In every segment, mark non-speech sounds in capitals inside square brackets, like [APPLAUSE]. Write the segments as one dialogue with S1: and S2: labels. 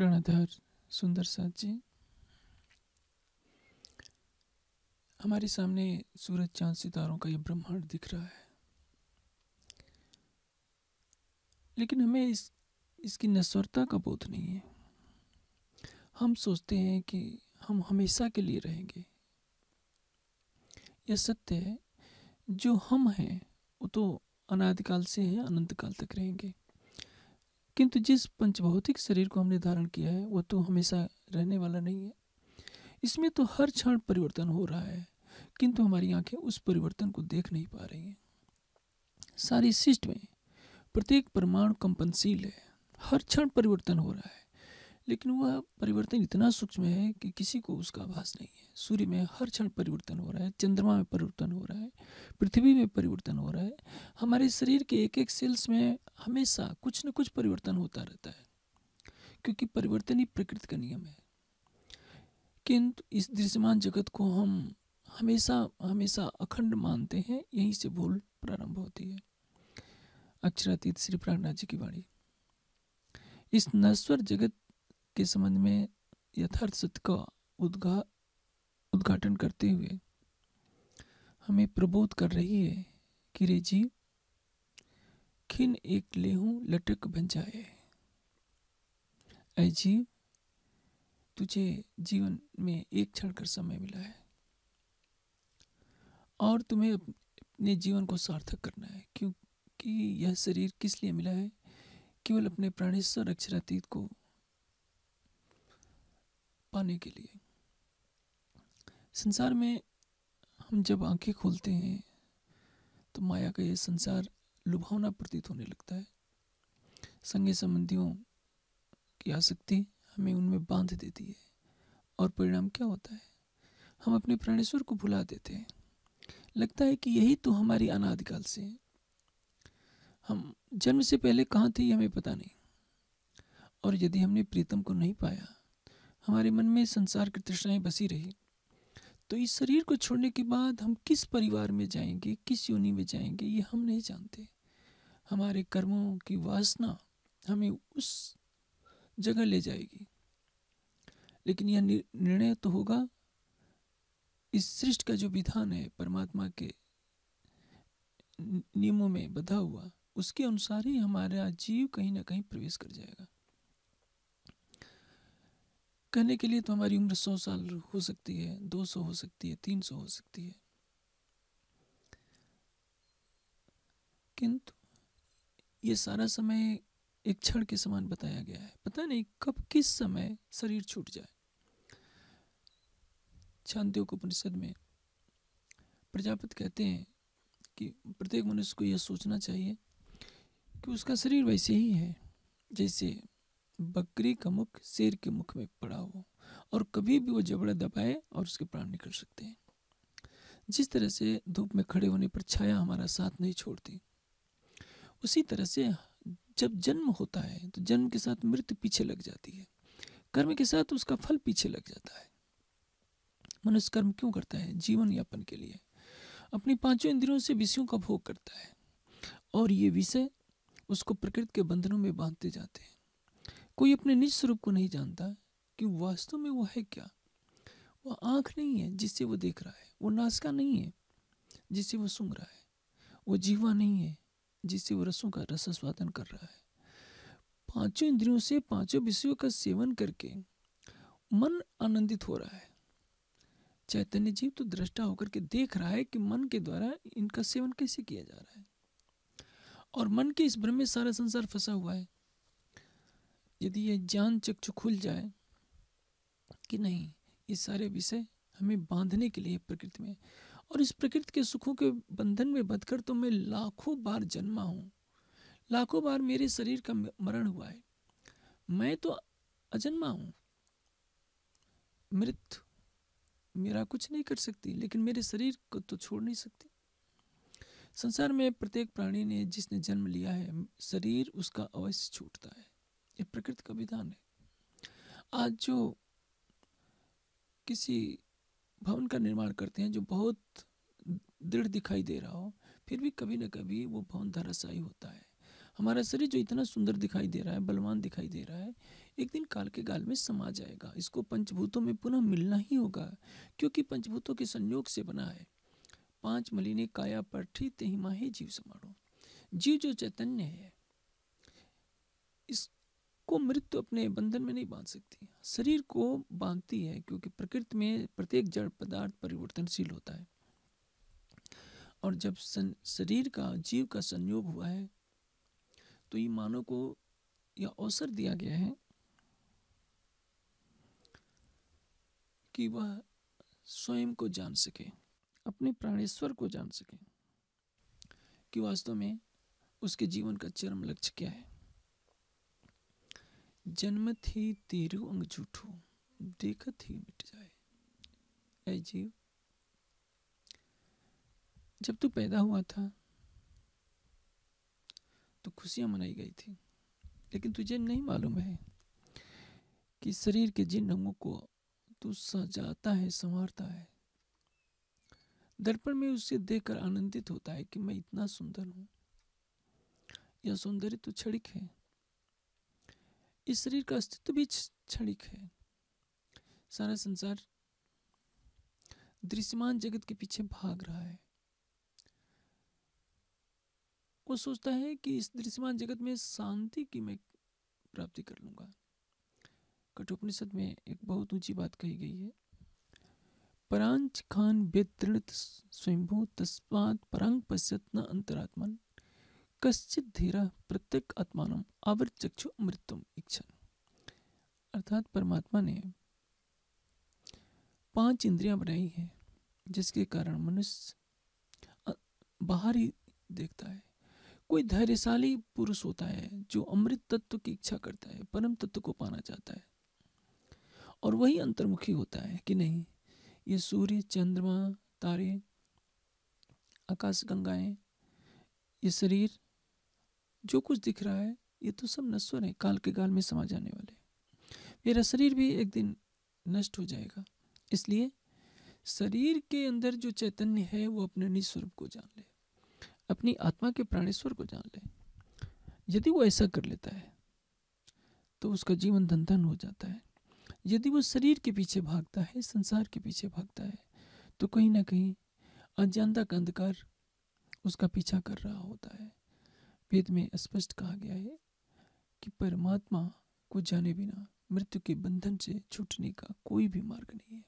S1: प्रणधर सुंदर साथ जी हमारे सामने सूरज चांद सितारों का यह ब्रह्मांड दिख रहा है लेकिन हमें इस इसकी नस्वरता का बोध नहीं है हम सोचते हैं कि हम हमेशा के लिए रहेंगे यह सत्य है जो हम हैं वो तो अनादिकाल से हैं अनंत काल तक रहेंगे किंतु जिस पंचभौतिक शरीर को हमने धारण किया है वह तो हमेशा रहने वाला नहीं है इसमें तो हर क्षण परिवर्तन हो रहा है किंतु हमारी आंखें उस परिवर्तन को देख नहीं पा रही हैं सारी सिस्ट में प्रत्येक परमाणु कंपनशील है हर क्षण परिवर्तन हो रहा है लेकिन वह परिवर्तन इतना सूक्ष्म है कि किसी को उसका आभास नहीं है सूर्य में हर क्षण परिवर्तन हो रहा है चंद्रमा में परिवर्तन हो रहा है पृथ्वी में परिवर्तन हो रहा है हमारे शरीर के एक एक सेल्स में हमेशा कुछ न कुछ परिवर्तन होता रहता है क्योंकि परिवर्तन ही प्रकृति का नियम है किंतु इस दृश्यमान जगत को हम हमेशा हमेशा अखंड मानते हैं यहीं से भूल प्रारंभ होती है अक्षरातीत श्री प्राणनाथ जी की वाणी इस नश्वर जगत के संबंध में यथार्थ सत्य का उद्घा उद्घाटन करते हुए हमें प्रबोध कर रही है कि रे जी खिन एक लेहू लटक बन जाए ऐ जीव तुझे जीवन में एक क्षण कर समय मिला है और तुम्हें अपने जीवन को सार्थक करना है क्योंकि यह शरीर किस लिए मिला है केवल अपने प्राणेश्वर अक्षरातीत को पाने के लिए संसार में हम जब आंखें खोलते हैं तो माया का यह संसार लुभावना प्रतीत होने लगता है संग संबंधियों की आसक्ति हमें उनमें बांध देती है और परिणाम क्या होता है हम अपने प्राणेश्वर को भुला देते हैं लगता है कि यही तो हमारी अनादिकाल से है हम जन्म से पहले कहाँ थे ये हमें पता नहीं और यदि हमने प्रीतम को नहीं पाया हमारे मन में संसार की तृष्णाएं बसी रही तो इस शरीर को छोड़ने के बाद हम किस परिवार में जाएंगे किस योनि में जाएंगे ये हम नहीं जानते हमारे कर्मों की वासना हमें उस जगह ले जाएगी लेकिन यह निर्णय तो होगा इस सृष्टि का जो विधान है परमात्मा के नियमों में बधा हुआ उसके अनुसार ही हमारा जीव कहीं ना कहीं प्रवेश कर जाएगा कहने के लिए तो हमारी उम्र सौ साल हो सकती है दो सौ हो सकती है तीन सौ हो सकती है किंतु ये सारा समय एक क्षण के समान बताया गया है पता नहीं कब किस समय शरीर छूट जाए को परिषद में प्रजापति कहते हैं कि प्रत्येक मनुष्य को यह सोचना चाहिए कि उसका शरीर वैसे ही है जैसे बकरी का मुख शेर के मुख में पड़ा हो और कभी भी वो जबड़ा दबाए और उसके प्राण निकल सकते हैं जिस तरह से धूप में खड़े होने पर छाया हमारा साथ नहीं छोड़ती उसी तरह से जब जन्म होता है तो जन्म के साथ मृत्यु पीछे लग जाती है कर्म के साथ उसका फल पीछे लग जाता है मनुष्य कर्म क्यों करता है जीवन यापन के लिए अपनी पांचों इंद्रियों से विषयों का भोग करता है और ये विषय उसको प्रकृति के बंधनों में बांधते जाते हैं कोई अपने निज स्वरूप को नहीं जानता कि वास्तव में वो है क्या वह आंख नहीं है जिससे वो देख रहा है वो नासिका नहीं है जिससे वो सुंग रहा है वो जीवा नहीं है जिससे वो रसों का रस स्वादन कर रहा है पांचों इंद्रियों से पांचों विषयों का सेवन करके मन आनंदित हो रहा है चैतन्य जीव तो दृष्टा होकर के देख रहा है कि मन के द्वारा इनका सेवन कैसे किया जा रहा है और मन के इस भ्रम में सारा संसार फंसा हुआ है यदि ये ज्ञान चक्षु खुल जाए कि नहीं ये सारे विषय हमें बांधने के लिए प्रकृति में और इस प्रकृति के सुखों के बंधन में बंधकर तो मैं लाखों बार जन्मा हूँ लाखों बार मेरे शरीर का मरण हुआ है मैं तो अजन्मा हूँ मृत मेरा कुछ नहीं कर सकती लेकिन मेरे शरीर को तो छोड़ नहीं सकती संसार में प्रत्येक प्राणी ने जिसने जन्म लिया है शरीर उसका अवश्य छूटता है ये प्रकृति का विधान है आज जो किसी भवन का निर्माण करते हैं जो बहुत दृढ़ दिखाई दे रहा हो फिर भी कभी ना कभी वो भवन धराशाई होता है हमारा शरीर जो इतना सुंदर दिखाई दे रहा है बलवान दिखाई दे रहा है एक दिन काल के गाल में समा जाएगा इसको पंचभूतों में पुनः मिलना ही होगा क्योंकि पंचभूतों के संयोग से बना है पांच मलिने काया पर ठीक ते ही माहे जीव समारोह जीव जो चैतन्य है को मृत्यु अपने बंधन में नहीं बांध सकती शरीर को बांधती है क्योंकि प्रकृति में प्रत्येक जड़ पदार्थ परिवर्तनशील होता है और जब शरीर का जीव का संयोग हुआ है तो ये मानव को यह अवसर दिया गया है कि वह स्वयं को जान सके अपने प्राणेश्वर को जान सके कि वास्तव में उसके जीवन का चरम लक्ष्य क्या है जन्मत ही तेरू अंग झूठो देखत ही मिट जाए ऐ जीव जब तू पैदा हुआ था तो खुशियां मनाई गई थी लेकिन तुझे नहीं मालूम है कि शरीर के जिन रंगों को तू सजाता है संवारता है दर्पण में उसे देखकर आनंदित होता है कि मैं इतना सुंदर हूँ यह सौंदर्य तो क्षणिक है इस शरीर का अस्तित्व भी क्षणिक है सारा संसार दृश्यमान जगत के पीछे भाग रहा है वो सोचता है कि इस दृश्यमान जगत में शांति की मैं प्राप्ति कर लूंगा कठोपनिषद में एक बहुत ऊंची बात कही गई है परांच खान व्यतृणत स्वयंभू तस्मात परांग पश्यत न अंतरात्मन धीरा प्रत्येक आवृत चक्षु अमृतम इच्छा अर्थात परमात्मा ने पांच इंद्रियां बनाई हैं जिसके कारण मनुष्य बाहर ही देखता है कोई धैर्यशाली पुरुष होता है जो अमृत तत्व की इच्छा करता है परम तत्व को पाना चाहता है और वही अंतर्मुखी होता है कि नहीं ये सूर्य चंद्रमा तारे आकाश गंगाएं ये शरीर जो कुछ दिख रहा है ये तो सब नश्वर है काल के काल में समा जाने वाले मेरा शरीर भी एक दिन नष्ट हो जाएगा इसलिए शरीर के अंदर जो चैतन्य है वो अपने निस्वरूप को जान ले अपनी आत्मा के प्राणेश्वर को जान ले यदि वो ऐसा कर लेता है तो उसका जीवन धन धन हो जाता है यदि वो शरीर के पीछे भागता है संसार के पीछे भागता है तो कहीं ना कहीं अज्ञानता का अंधकार उसका पीछा कर रहा होता है वेद में स्पष्ट कहा गया है कि परमात्मा को जाने बिना मृत्यु के बंधन से छूटने का कोई भी मार्ग नहीं है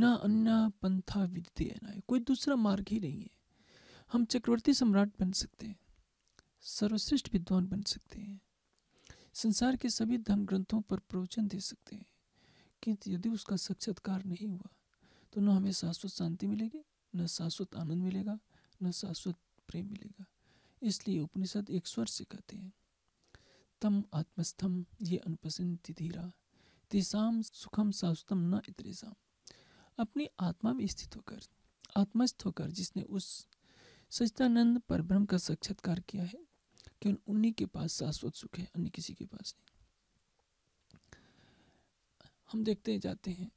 S1: ना अन्ना पंथा विद्य है कोई दूसरा मार्ग ही नहीं है हम चक्रवर्ती सम्राट बन सकते हैं सर्वश्रेष्ठ विद्वान बन सकते हैं संसार के सभी धर्म ग्रंथों पर प्रवचन दे सकते हैं किंतु यदि उसका साक्षात्कार नहीं हुआ तो न हमें शाश्वत शांति मिलेगी न शाश्वत आनंद मिलेगा न शाश्वत प्रेम मिलेगा इसलिए उपनिषद एक स्वर से कहते हैं तम आत्मस्थम ये अनुपसन धीरा तेसाम सुखम सास्तम न इतरेसाम अपनी आत्मा में स्थित होकर आत्मस्थ होकर जिसने उस सचिदानंद ब्रह्म का साक्षात्कार किया है केवल उन्हीं के पास शाश्वत सुख है अन्य किसी के पास नहीं हम देखते जाते हैं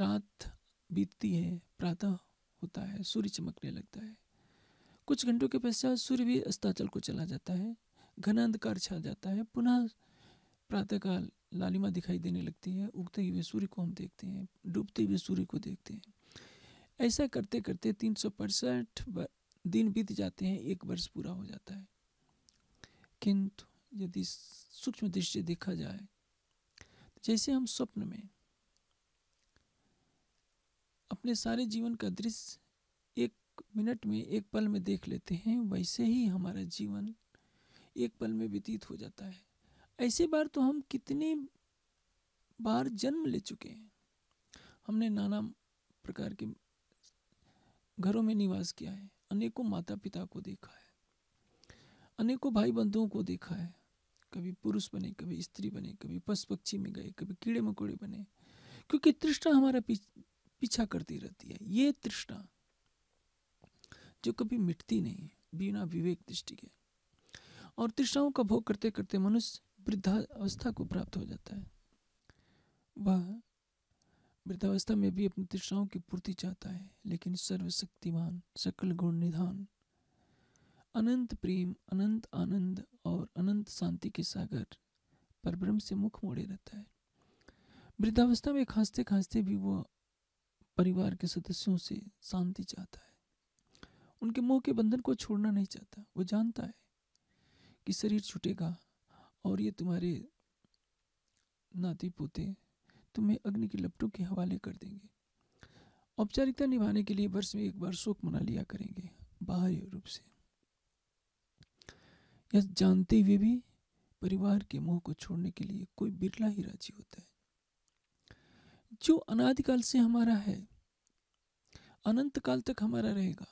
S1: रात बीतती है प्रातः होता है सूर्य चमकने लगता है कुछ घंटों के पश्चात सूर्य भी अस्ताचल को चला जाता है घना अंधकार छा जाता है पुनः प्रातःकाल लालिमा दिखाई देने लगती है उगते हुए सूर्य को हम देखते हैं डूबते हुए सूर्य को देखते हैं ऐसा करते करते तीन सौ पैंसठ दिन बीत जाते हैं एक वर्ष पूरा हो जाता है किंतु यदि सूक्ष्म दृष्टि देखा जाए जैसे हम स्वप्न में अपने सारे जीवन का दृश्य मिनट में एक पल में देख लेते हैं वैसे ही हमारा जीवन एक पल में व्यतीत हो जाता है ऐसे बार तो हम कितने बार जन्म ले चुके हैं हमने नाना प्रकार के घरों में निवास किया है अनेकों माता पिता को देखा है अनेकों भाई बंधुओं को देखा है कभी पुरुष बने कभी स्त्री बने कभी पशु पक्षी में गए कभी कीड़े मकोड़े बने क्योंकि तृष्णा हमारा पीछा करती रहती है ये तृष्णा जो कभी मिटती नहीं है बिना विवेक दृष्टि के और तृष्णाओं का भोग करते करते मनुष्य वृद्धावस्था को प्राप्त हो जाता है वह वृद्धावस्था में भी अपनी तृष्णाओं की पूर्ति चाहता है लेकिन सर्वशक्तिमान सकल गुण निधान अनंत प्रेम अनंत आनंद और अनंत शांति के सागर पर ब्रह्म से मुख मोड़े रहता है वृद्धावस्था में खांसते खांसते भी वह परिवार के सदस्यों से शांति चाहता है उनके मोह के बंधन को छोड़ना नहीं चाहता वो जानता है कि शरीर छूटेगा और ये तुम्हारे नाती पोते तुम्हें अग्नि के लपटों के हवाले कर देंगे औपचारिकता निभाने के लिए वर्ष में एक बार शोक मना लिया करेंगे बाहरी रूप से यह जानते हुए भी परिवार के मोह को छोड़ने के लिए कोई बिरला ही राजी होता है जो अनादिकाल से हमारा है अनंत काल तक हमारा रहेगा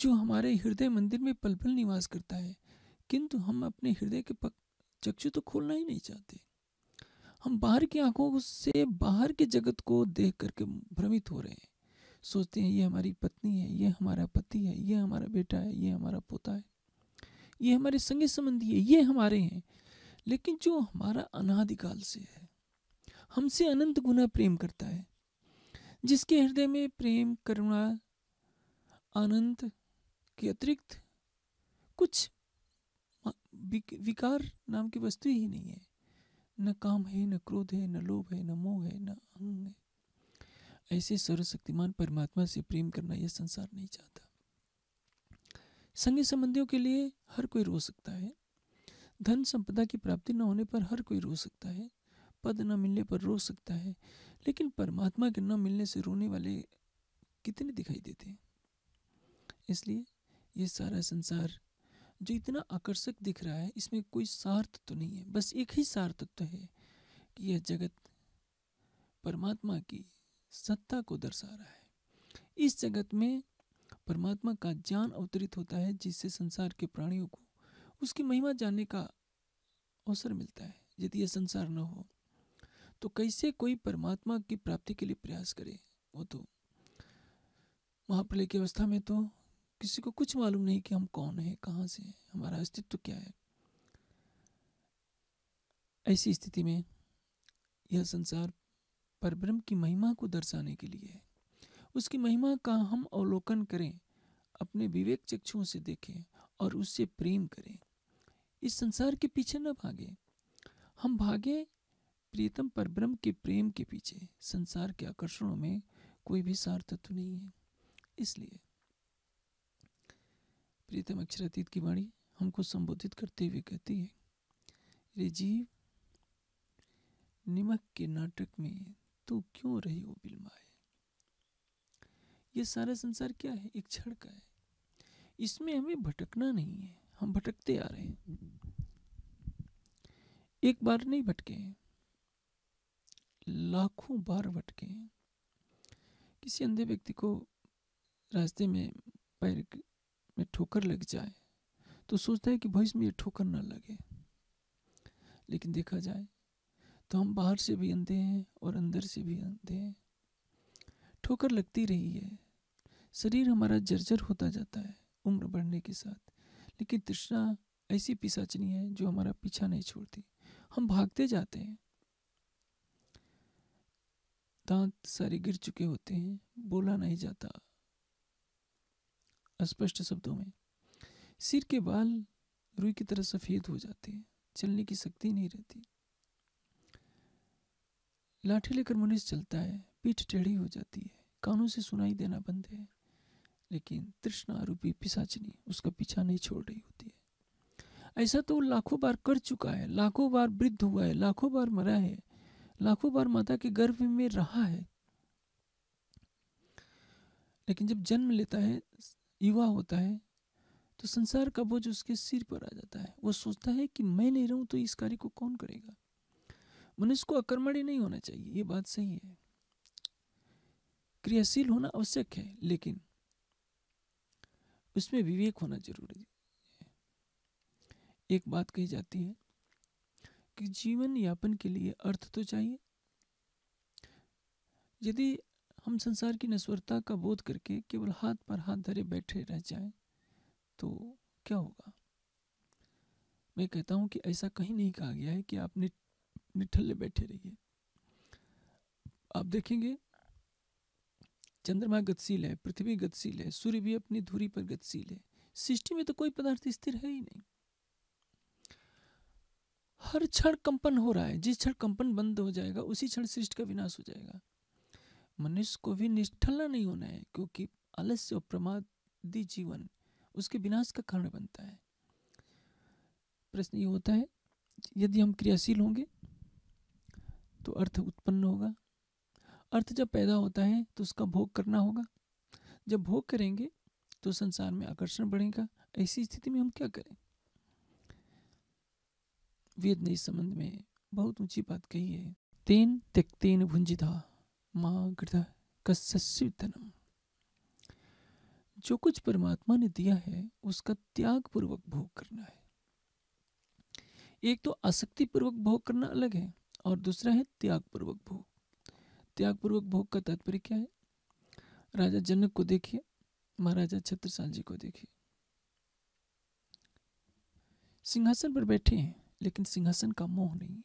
S1: जो हमारे हृदय मंदिर में पल पल निवास करता है किंतु हम अपने हृदय के पक चक्षु तो खोलना ही नहीं चाहते हम बाहर की आंखों से बाहर के जगत को देख करके भ्रमित हो रहे हैं सोचते हैं ये हमारी पत्नी है ये हमारा पति है ये हमारा बेटा है ये हमारा पोता है ये हमारे संगी संबंधी है ये हमारे हैं लेकिन जो हमारा अनादिकाल से है हमसे अनंत गुना प्रेम करता है जिसके हृदय में प्रेम करुणा अनंत के अतिरिक्त कुछ विकार नाम की वस्तु ही नहीं है न काम है न क्रोध है न लोभ है न मोह है न अहंग है ऐसे सर्वशक्तिमान परमात्मा से प्रेम करना यह संसार नहीं चाहता संगी संबंधियों के लिए हर कोई रो सकता है धन संपदा की प्राप्ति न होने पर हर कोई रो सकता है पद न मिलने पर रो सकता है लेकिन परमात्मा के न मिलने से रोने वाले कितने दिखाई देते हैं इसलिए ये सारा संसार जो इतना आकर्षक दिख रहा है इसमें कोई सार तत्व तो नहीं है बस एक ही सार तत्व तो है कि यह जगत परमात्मा की सत्ता को दर्शा रहा है इस जगत में परमात्मा का ज्ञान अवतरित होता है जिससे संसार के प्राणियों को उसकी महिमा जानने का अवसर मिलता है यदि यह संसार न हो तो कैसे कोई परमात्मा की प्राप्ति के लिए प्रयास करे वो तो महाप्रलय की अवस्था में तो किसी को कुछ मालूम नहीं कि हम कौन हैं कहाँ से हैं हमारा अस्तित्व क्या है ऐसी स्थिति में यह संसार पर ब्रह्म की महिमा को दर्शाने के लिए है उसकी महिमा का हम अवलोकन करें अपने विवेक चक्षुओं से देखें और उससे प्रेम करें इस संसार के पीछे न भागे हम भागे प्रीतम पर ब्रह्म के प्रेम के पीछे संसार के आकर्षणों में कोई भी सार तत्व तो नहीं है इसलिए प्रीतम अक्षरातीत की वाणी हमको संबोधित करते हुए कहती है रे जीव निमक के नाटक में तू क्यों रही हो बिलमाए ये सारा संसार क्या है एक क्षण का है इसमें हमें भटकना नहीं है हम भटकते आ रहे हैं एक बार नहीं भटके हैं लाखों बार भटके हैं किसी अंधे व्यक्ति को रास्ते में पैर में ठोकर लग जाए तो सोचता है कि भविष्य में ये ठोकर ना लगे लेकिन देखा जाए तो हम बाहर से भी अंधे हैं और अंदर से भी अंधे हैं ठोकर लगती रही है शरीर हमारा जर्जर होता जाता है उम्र बढ़ने के साथ लेकिन तृष्णा ऐसी पिसाचनी है जो हमारा पीछा नहीं छोड़ती हम भागते जाते हैं दांत सारे गिर चुके होते हैं बोला नहीं जाता स्पष्ट शब्दों में सिर के बाल रुई की तरह सफ़ेद हो जाते हैं चलने की शक्ति नहीं रहती लाठी लेकर मनुष्य चलता है पीठ टेढ़ी हो जाती है कानों से सुनाई देना बंद है लेकिन तृष्णा आरोपी पिसाचनी उसका पीछा नहीं छोड़ रही होती है ऐसा तो लाखों बार कर चुका है लाखों बार वृद्ध हुआ है लाखों बार मरा है लाखों बार माता के गर्भ में रहा है लेकिन जब जन्म लेता है युवा होता है तो संसार का बोझ उसके सिर पर आ जाता है वो सोचता है कि मैं नहीं रहूं तो इस कार्य को कौन करेगा मनुष्य को अकर्मण्य नहीं होना चाहिए ये बात सही है क्रियाशील होना आवश्यक है लेकिन उसमें विवेक होना जरूरी है एक बात कही जाती है कि जीवन यापन के लिए अर्थ तो चाहिए यदि हम संसार की नस्वरता का बोध करके केवल हाथ पर हाथ धरे बैठे रह जाएं तो क्या होगा मैं कहता हूं कि ऐसा कहीं नहीं कहा गया है कि आप निठल्ले बैठे रहिए आप देखेंगे चंद्रमा गतिशील है पृथ्वी गतिशील है सूर्य भी अपनी धुरी पर गतिशील है सृष्टि में तो कोई पदार्थ स्थिर है ही नहीं हर क्षण कंपन हो रहा है जिस क्षण कंपन बंद हो जाएगा उसी क्षण सृष्टि का विनाश हो जाएगा मनुष्य को भी निष्ठल नहीं होना है क्योंकि आलस्य और प्रमादी जीवन उसके विनाश का कारण बनता है प्रश्न ये होता है यदि हम क्रियाशील होंगे तो अर्थ उत्पन्न होगा अर्थ जब पैदा होता है तो उसका भोग करना होगा जब भोग करेंगे तो संसार में आकर्षण बढ़ेगा ऐसी स्थिति में हम क्या करें वेद ने इस संबंध में बहुत ऊंची बात कही है तेन त्यक्तेन भुंजिधा माग्र कसस्युतनम जो कुछ परमात्मा ने दिया है उसका त्याग पूर्वक भोग करना है एक तो आसक्ति पूर्वक भोग करना अलग है और दूसरा है त्याग पूर्वक भोग त्याग पूर्वक भोग का तात्पर्य क्या है राजा जनक को देखिए महाराजा छत्रसाल जी को देखिए सिंहासन पर बैठे हैं लेकिन सिंहासन का मोह नहीं है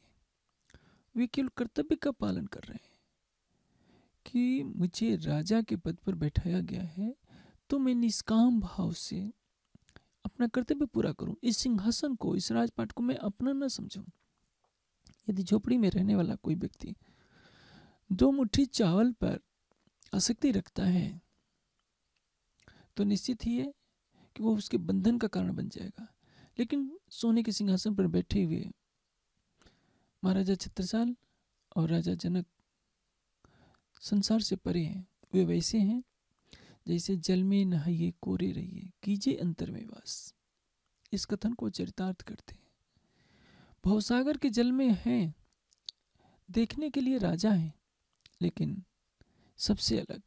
S1: वे केवल कर्तव्य का पालन कर रहे हैं कि मुझे राजा के पद पर बैठाया गया है तो मैं निष्काम भाव से अपना कर्तव्य पूरा करूं इस सिंहासन को इस राजपाट को मैं अपना न समझूं यदि झोपड़ी में रहने वाला कोई व्यक्ति दो मुट्ठी चावल पर आसक्ति रखता है तो निश्चित ही है कि वो उसके बंधन का कारण बन जाएगा लेकिन सोने के सिंहासन पर बैठे हुए महाराजा छत्रसाल और राजा जनक संसार से परे हैं वे वैसे हैं जैसे जल में नहाइए कोरे रहिए कीजिए अंतर में वास इस कथन को चरितार्थ करते हैं भवसागर के जल में हैं देखने के लिए राजा हैं लेकिन सबसे अलग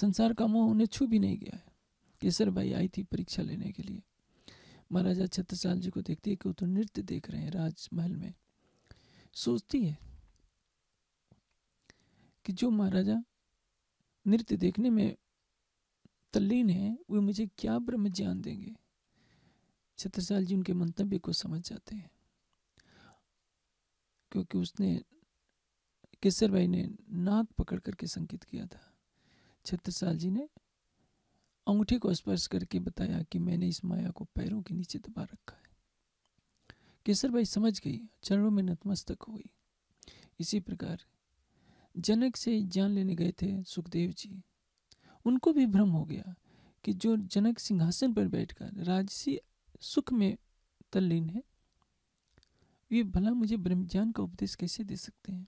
S1: संसार का मोह उन्हें छू भी नहीं गया है केसर भाई आई थी परीक्षा लेने के लिए महाराजा छत्रसाल जी को देखती है कि वो तो नृत्य देख रहे हैं राजमहल में सोचती है कि जो महाराजा नृत्य देखने में तल्लीन है वे मुझे क्या ब्रह्म ज्ञान देंगे छत्रसाल जी उनके मंतव्य को समझ जाते हैं क्योंकि उसने केसर भाई ने नाक पकड़ करके संकेत किया था छत्रसाल जी ने अंगूठी को स्पर्श करके बताया कि मैंने इस माया को पैरों के नीचे दबा रखा है केसर भाई समझ गई चरणों में नतमस्तक हो गई इसी प्रकार जनक से ज्ञान लेने गए थे सुखदेव जी उनको भी भ्रम हो गया कि जो जनक सिंहासन पर बैठकर राजसी सुख में तल्लीन है ये भला मुझे ब्रह्मज्ञान का उपदेश कैसे दे सकते हैं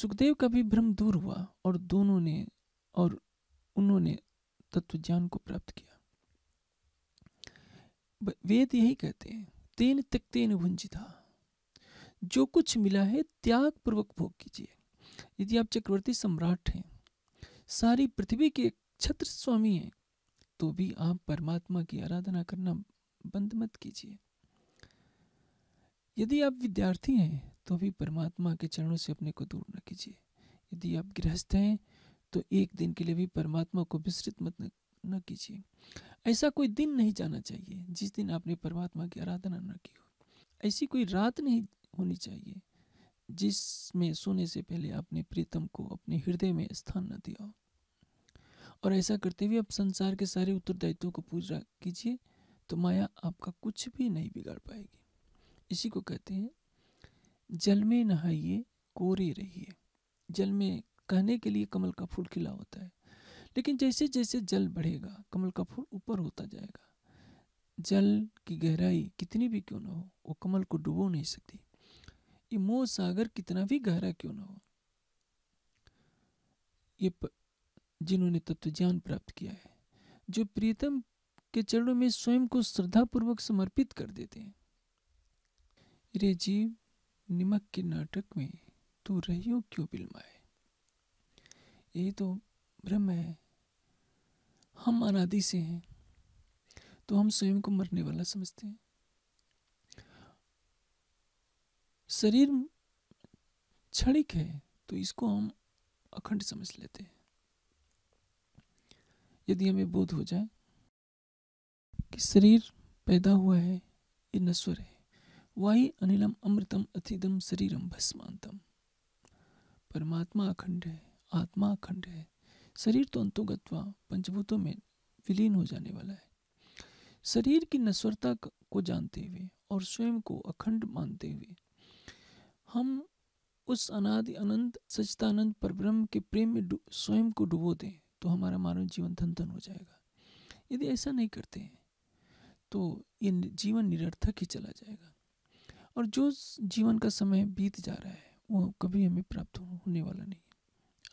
S1: सुखदेव का भी भ्रम दूर हुआ और दोनों ने और उन्होंने तत्व ज्ञान को प्राप्त किया वेद यही कहते हैं तेन तक तेन भुंजिता जो कुछ मिला है त्याग पूर्वक भोग कीजिए यदि आप चक्रवर्ती सम्राट हैं सारी पृथ्वी के छत्र स्वामी हैं तो भी आप परमात्मा की आराधना करना बंद मत कीजिए यदि आप विद्यार्थी हैं तो भी परमात्मा के चरणों से अपने को दूर न कीजिए यदि आप गृहस्थ हैं तो एक दिन के लिए भी परमात्मा को विस्तृत मत न, कीजिए ऐसा कोई दिन नहीं जाना चाहिए जिस दिन आपने परमात्मा की आराधना न की हो ऐसी कोई रात नहीं होनी चाहिए जिसमें सोने से पहले आपने प्रीतम को अपने हृदय में स्थान न दिया हो और ऐसा करते हुए आप संसार के सारे उत्तरदायित्व को पूरा कीजिए तो माया आपका कुछ भी नहीं बिगाड़ पाएगी इसी को कहते हैं जल में नहाइए कोरे रहिए जल में कहने के लिए कमल का फूल खिला होता है लेकिन जैसे जैसे जल बढ़ेगा कमल का फूल ऊपर होता जाएगा जल की गहराई कितनी भी क्यों ना हो वो कमल को डुबो नहीं सकती ये मोह सागर कितना भी गहरा क्यों ना हो ये जिन्होंने तत्व ज्ञान प्राप्त किया है जो प्रीतम के चरणों में स्वयं को श्रद्धापूर्वक समर्पित कर देते हैं रे जीव निमक के नाटक में तू हो क्यों बिलमाए ये तो ब्रह्म है हम अनादि से हैं तो हम स्वयं को मरने वाला समझते हैं शरीर क्षणिक है तो इसको हम अखंड समझ लेते हैं यदि हमें बोध हो जाए कि शरीर पैदा हुआ है ये नश्वर है वाही अनिलम अमृतम अतिदम शरीरम भस्मांतम परमात्मा अखंड है आत्मा अखंड है शरीर तो अंतोगत्वा पंचभूतों में विलीन हो जाने वाला है शरीर की नश्वरता को जानते हुए और स्वयं को अखंड मानते हुए हम उस अनादि अनंत सचिदानंद पर ब्रह्म के प्रेम में स्वयं को डुबो दें तो हमारा मानव जीवन धन धन हो जाएगा यदि ऐसा नहीं करते हैं तो ये जीवन निरर्थक ही चला जाएगा और जो जीवन का समय बीत जा रहा है वो कभी हमें प्राप्त होने वाला नहीं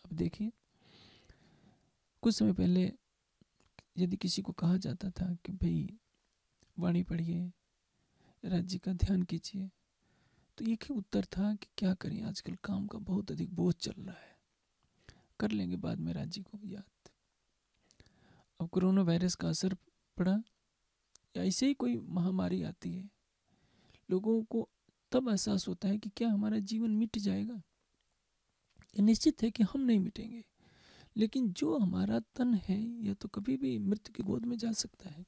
S1: अब देखिए कुछ समय पहले यदि किसी को कहा जाता था कि भाई वाणी पढ़िए राज्य का ध्यान कीजिए तो एक ही उत्तर था कि क्या करें आजकल काम का बहुत अधिक बोझ चल रहा है कर लेंगे बाद में राज्य को याद अब कोरोना वायरस का असर पड़ा या ऐसे ही कोई महामारी आती है लोगों को तब एहसास होता है कि क्या हमारा जीवन मिट जाएगा ये निश्चित है कि हम नहीं मिटेंगे लेकिन जो हमारा तन है यह तो कभी भी मृत्यु की गोद में जा सकता है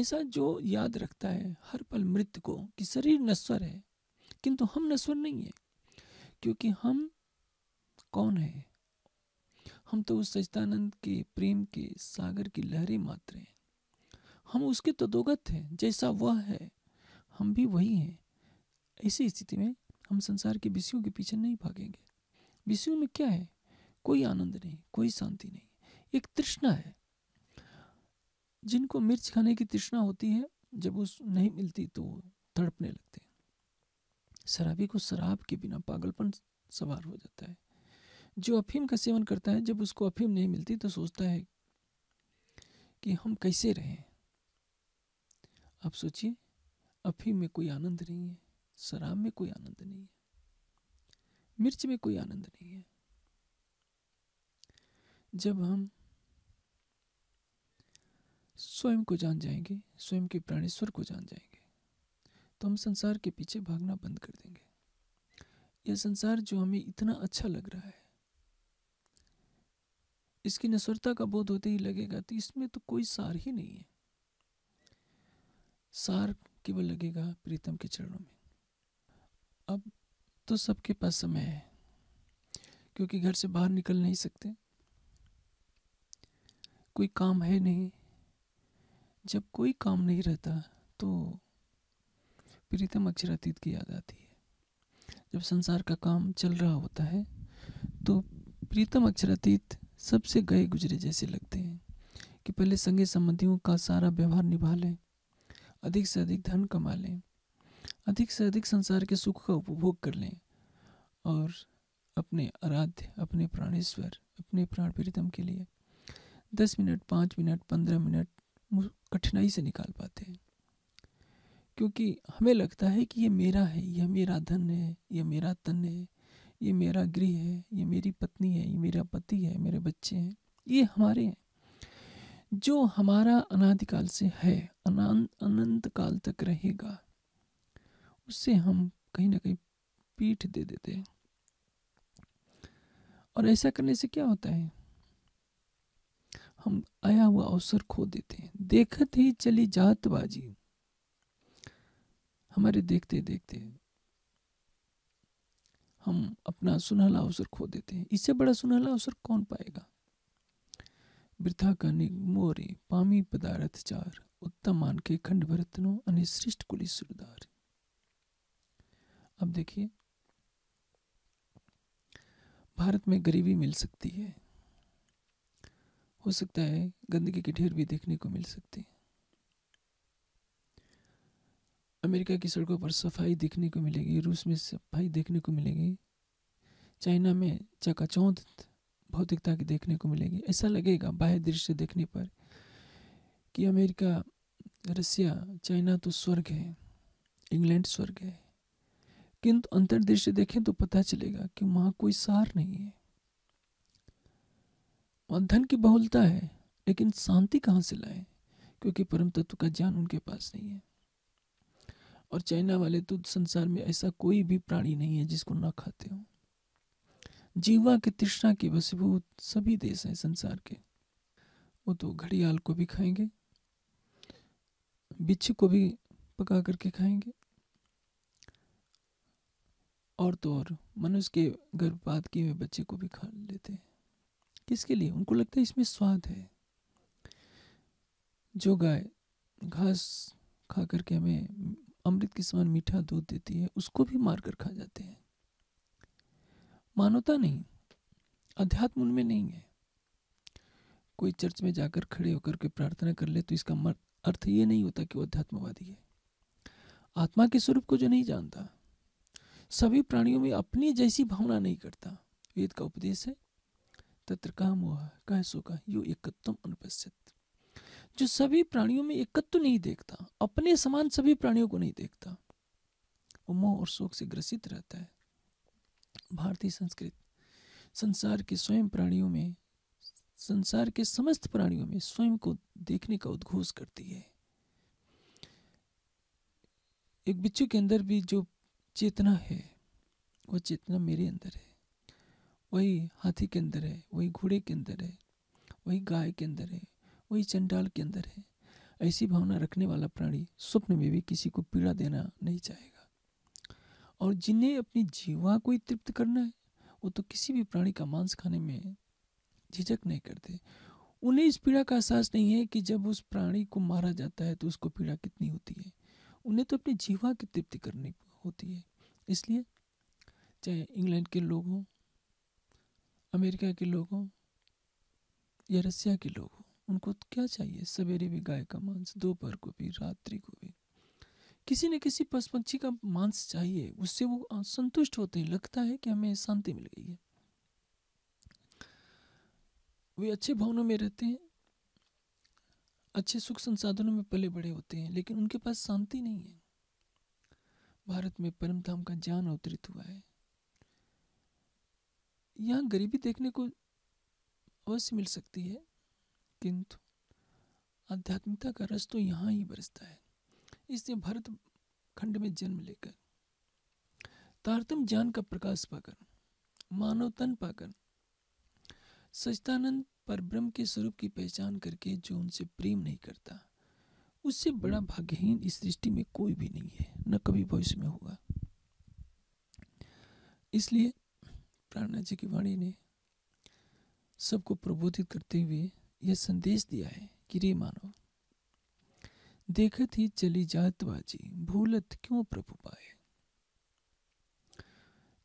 S1: ऐसा जो याद रखता है हर पल मृत्यु को कि शरीर नश्वर है किंतु तो हम नश्वर नहीं है क्योंकि हम कौन है हम तो उस सचिदानंद के प्रेम के सागर की लहरें मात्र हैं हम उसके तदोगत हैं जैसा वह है हम भी वही हैं ऐसी स्थिति में हम संसार के विषयों के पीछे नहीं भागेंगे विषयों में क्या है कोई आनंद नहीं कोई शांति नहीं एक तृष्णा है जिनको मिर्च खाने की तृष्णा होती है जब उस नहीं मिलती तो तड़पने लगते हैं शराबी को शराब के बिना पागलपन सवार हो जाता है जो अफीम का सेवन करता है जब उसको अफीम नहीं मिलती तो सोचता है कि हम कैसे रहें आप सोचिए अफीम में कोई आनंद नहीं है शराब में कोई आनंद नहीं है मिर्च में कोई आनंद नहीं है जब हम स्वयं को जान जाएंगे स्वयं के प्राणेश्वर को जान जाएंगे तो हम संसार के पीछे भागना बंद कर देंगे यह संसार जो हमें इतना अच्छा लग रहा है इसकी नस्वरता का बोध होते ही लगेगा तो इसमें तो कोई सार ही नहीं है सार केवल लगेगा प्रीतम के चरणों में अब तो सबके पास समय है क्योंकि घर से बाहर निकल नहीं सकते कोई काम है नहीं जब कोई काम नहीं रहता तो प्रीतम अक्षर अतीत की याद आती है जब संसार का काम चल रहा होता है तो प्रीतम अक्षर अतीत सबसे गए गुजरे जैसे लगते हैं कि पहले संगे संबंधियों का सारा व्यवहार निभा लें अधिक से अधिक धन कमा लें अधिक से अधिक संसार के सुख का उपभोग कर लें और अपने आराध्य अपने प्राणेश्वर अपने प्राण प्रीतम के लिए दस मिनट पाँच मिनट पंद्रह मिनट कठिनाई से निकाल पाते हैं क्योंकि हमें लगता है कि ये मेरा है यह मेरा धन है यह मेरा तन है ये मेरा गृह है ये मेरी पत्नी है ये मेरा पति है मेरे बच्चे हैं ये हमारे हैं जो हमारा अनादिकाल से है अनंत अनंत काल तक रहेगा उससे हम कहीं ना कहीं पीठ दे देते हैं और ऐसा करने से क्या होता है हम आया हुआ अवसर खो देते हैं देखते ही चली जात बाजी हमारे देखते देखते हम अपना सुनहला अवसर खो देते हैं इससे बड़ा सुनहला अवसर कौन पाएगा वृथा का मोरे पामी पदार्थ चार उत्तम मान के खंड भरतनो श्रेष्ठ कुली सुरदार अब देखिए भारत में गरीबी मिल सकती है हो सकता है गंदगी के ढेर भी देखने को मिल सकती है अमेरिका की सड़कों पर सफाई देखने को मिलेगी रूस में सफाई देखने को मिलेगी चाइना में चकाचौंध भौतिकता की देखने को मिलेगी ऐसा लगेगा बाह्य दृश्य देखने पर कि अमेरिका रसिया चाइना तो स्वर्ग है इंग्लैंड स्वर्ग है किंतु अंतर्दृश्य देखें तो पता चलेगा कि वहाँ कोई सार नहीं है धन की बहुलता है लेकिन शांति कहाँ से लाए क्योंकि परम तत्व का ज्ञान उनके पास नहीं है और चाइना वाले तो संसार में ऐसा कोई भी प्राणी नहीं है जिसको ना खाते हो जीवा की तृष्णा के वसीभूत सभी देश हैं संसार के वो तो घड़ियाल को भी खाएंगे बिच्छू को भी पका करके खाएंगे और तो और मनुष्य के गर्भपात किए हुए बच्चे को भी खा लेते हैं किसके लिए उनको लगता है इसमें स्वाद है जो गाय घास खा करके हमें अमृत के समान मीठा दूध देती है उसको भी मारकर खा जाते हैं मानवता नहीं अध्यात्म उनमें नहीं है कोई चर्च में जाकर खड़े होकर के प्रार्थना कर ले तो इसका अर्थ ये नहीं होता कि वो अध्यात्मवादी है आत्मा के स्वरूप को जो नहीं जानता सभी प्राणियों में अपनी जैसी भावना नहीं करता वेद का उपदेश है तत्र काम हुआ कह सो सुखा यो एकत्वम अनुपस्थित जो सभी प्राणियों में एकत्व नहीं देखता अपने समान सभी प्राणियों को नहीं देखता वो मोह और शोक से ग्रसित रहता है भारतीय संस्कृत संसार के स्वयं प्राणियों में संसार के समस्त प्राणियों में स्वयं को देखने का उद्घोष करती है एक बिच्छू के अंदर भी जो चेतना है वह चेतना मेरे अंदर है वही हाथी के अंदर है वही घोड़े के अंदर है वही गाय के अंदर है वही चंडाल के अंदर है ऐसी भावना रखने वाला प्राणी स्वप्न में भी किसी को पीड़ा देना नहीं चाहेगा और जिन्हें अपनी जीवा को ही तृप्त करना है वो तो किसी भी प्राणी का मांस खाने में झिझक नहीं करते उन्हें इस पीड़ा का एहसास नहीं है कि जब उस प्राणी को मारा जाता है तो उसको पीड़ा कितनी होती है उन्हें तो अपनी जीवा की तृप्ति करनी होती है इसलिए चाहे इंग्लैंड के लोग हों अमेरिका के लोग हों या रसिया के लोग हों उनको क्या चाहिए सवेरे भी गाय का मांस दोपहर को भी रात्रि को भी किसी न किसी पशु पक्षी का मांस चाहिए उससे वो संतुष्ट होते हैं लगता है कि हमें शांति मिल गई है वे अच्छे भवनों में रहते हैं अच्छे सुख संसाधनों में पले बड़े होते हैं लेकिन उनके पास शांति नहीं है भारत में परम धाम का ज्ञान अवतरित हुआ है यहाँ गरीबी देखने को अवश्य मिल सकती है किंतु आध्यात्मिकता का रस तो यहाँ ही बरसता है इससे भारत खंड में जन्म लेकर तारतम ज्ञान का प्रकाश पाकर मानव तन पाकर सचतानंद पर ब्रह्म के स्वरूप की पहचान करके जो उनसे प्रेम नहीं करता उससे बड़ा भाग्यहीन इस सृष्टि में कोई भी नहीं है न कभी भविष्य में होगा इसलिए प्राणा जी की वाणी ने सबको प्रबोधित करते हुए यह संदेश दिया है कि रे मानो देखत ही चली जात बाजी भूलत क्यों प्रभु पाए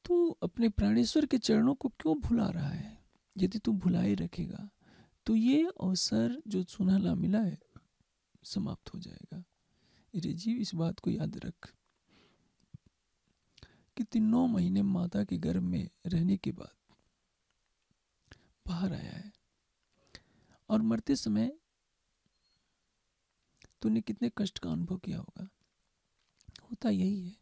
S1: तू अपने प्राणेश्वर के चरणों को क्यों भुला रहा है यदि तू भुलाए रखेगा तो ये अवसर जो सुनहला मिला है समाप्त हो जाएगा रे जीव इस बात को याद रख कि तीनों नौ महीने माता के गर्भ में रहने के बाद बाहर आया है और मरते समय तूने कितने कष्ट का अनुभव किया होगा होता यही है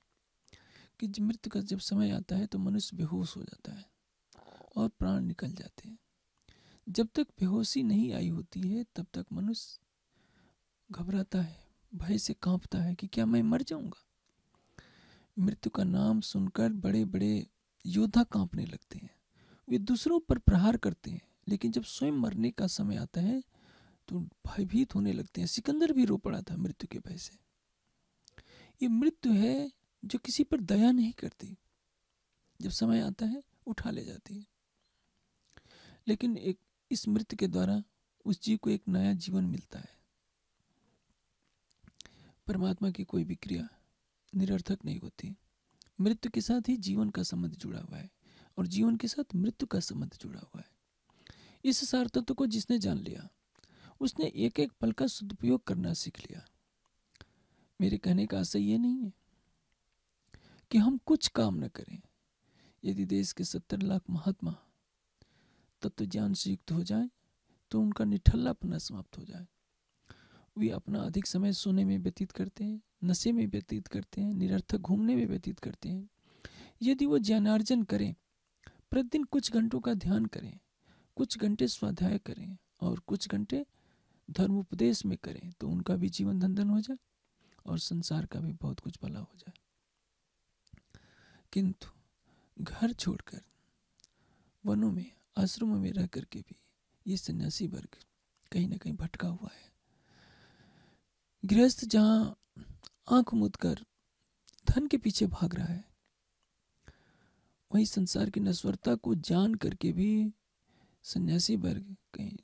S1: कि मृत्यु का जब समय आता है तो मनुष्य बेहोश हो जाता है और प्राण निकल जाते हैं जब तक बेहोशी नहीं आई होती है तब तक मनुष्य घबराता है भय से कांपता है कि क्या मैं मर जाऊंगा मृत्यु का नाम सुनकर बड़े बड़े योद्धा कांपने लगते हैं वे दूसरों पर प्रहार करते हैं लेकिन जब स्वयं मरने का समय आता है तो भयभीत होने लगते हैं सिकंदर भी रो पड़ा था मृत्यु के भय से ये मृत्यु है जो किसी पर दया नहीं करती जब समय आता है उठा ले जाती है लेकिन एक इस मृत्यु के द्वारा उस जीव को एक नया जीवन मिलता है परमात्मा की कोई भी क्रिया निरर्थक नहीं होती मृत्यु के साथ ही जीवन का संबंध जुड़ा हुआ है और जीवन के साथ मृत्यु का संबंध जुड़ा हुआ है इस सार तत्व को जिसने जान लिया उसने एक एक पल का सदुपयोग करना सीख लिया मेरे कहने का आशय ये नहीं है कि हम कुछ काम न करें यदि देश के सत्तर लाख महात्मा तत्व तो ज्ञान से युक्त हो जाए तो उनका निठल्लापना समाप्त हो जाए वे अपना अधिक समय सोने में व्यतीत करते हैं नशे में व्यतीत करते हैं निरर्थक घूमने में व्यतीत करते हैं यदि वो ज्ञानार्जन करें प्रतिदिन कुछ घंटों का ध्यान करें कुछ घंटे स्वाध्याय करें और कुछ घंटे धर्म उपदेश में करें तो उनका भी जीवन धंधन हो जाए और संसार का भी बहुत कुछ भला हो जाए किंतु घर छोड़कर वनों में आश्रमों में रह करके भी ये सन्यासी वर्ग कहीं ना कहीं भटका हुआ है गृहस्थ जहां आंख मुद कर धन के पीछे भाग रहा है वही संसार की नस्वरता को जान करके भी सन्यासी वर्ग कहीं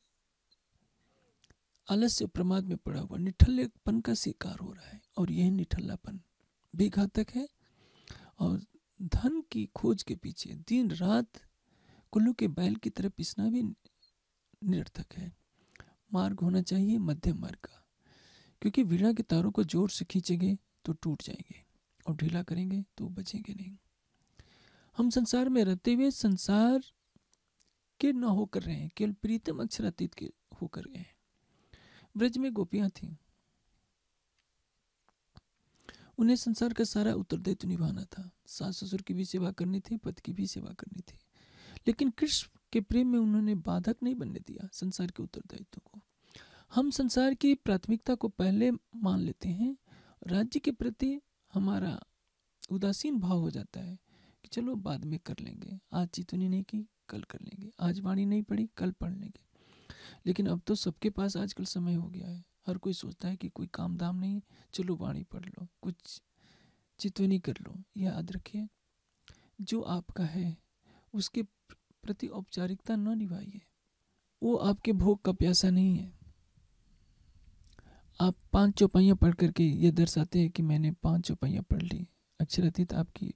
S1: आलस्य प्रमाद में पड़ा हुआ निठल्लेपन का शिकार हो रहा है और यह निठल्लापन भी घातक है और धन की खोज के पीछे दिन रात कुल्लू के बैल की तरह पिसना भी निरर्थक है मार्ग होना चाहिए मध्यम मार्ग का क्योंकि वीणा के तारों को जोर से खींचेंगे तो टूट जाएंगे और ढीला करेंगे तो बचेंगे नहीं हम संसार में रहते हुए संसार के न होकर रहे केवल प्रीतम अक्षर अतीत के होकर गए ब्रज में गोपियां थी उन्हें संसार का सारा उत्तरदायित्व निभाना था सास ससुर की भी सेवा करनी थी पति की भी सेवा करनी थी लेकिन कृष्ण के प्रेम में उन्होंने बाधक नहीं बनने दिया संसार के उत्तरदायित्व को हम संसार की प्राथमिकता को पहले मान लेते हैं राज्य के प्रति हमारा उदासीन भाव हो जाता है कि चलो बाद में कर लेंगे आज जीत उन्हें नहीं की कल कर लेंगे आज वाणी नहीं पढ़ी कल पढ़ लेंगे लेकिन अब तो सबके पास आजकल समय हो गया है हर कोई सोचता है कि कोई काम धाम नहीं है चलो वाणी पढ़ लो कुछ चितवनी कर लो याद रखिए जो आपका है उसके प्रति औपचारिकता न निभाइए वो आपके भोग का प्यासा नहीं है आप पांच चौपाइयाँ पढ़ करके ये दर्शाते हैं कि मैंने पांच चौपाइयाँ पढ़ ली अक्षरातीत आपकी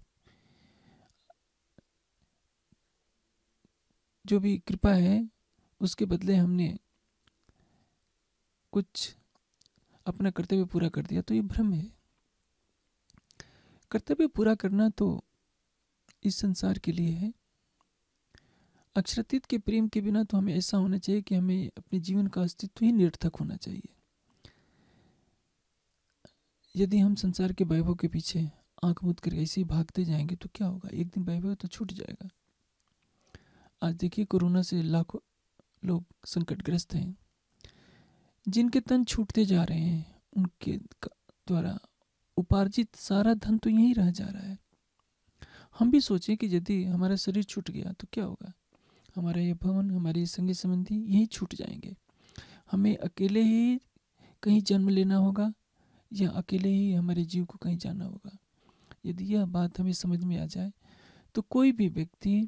S1: जो भी कृपा है उसके बदले हमने कुछ अपना कर्तव्य पूरा कर दिया तो ये भ्रम है कर्तव्य पूरा करना तो इस संसार के लिए है अक्षरतीत के प्रेम के बिना तो हमें ऐसा होना चाहिए कि हमें अपने जीवन का अस्तित्व ही निर्थक होना चाहिए यदि हम संसार के वैभव के पीछे आंख मूंद कर ऐसे ही भागते जाएंगे तो क्या होगा एक दिन वैभव तो छूट जाएगा आज देखिए कोरोना से लाखों लोग संकटग्रस्त हैं जिनके तन छूटते जा रहे हैं उनके द्वारा उपार्जित सारा धन तो यहीं रह जा रहा है हम भी सोचें कि यदि हमारा शरीर छूट गया तो क्या होगा हमारा ये भवन हमारे संगी संबंधी यही छूट जाएंगे हमें अकेले ही कहीं जन्म लेना होगा या अकेले ही हमारे जीव को कहीं जाना होगा यदि यह बात हमें समझ में आ जाए तो कोई भी व्यक्ति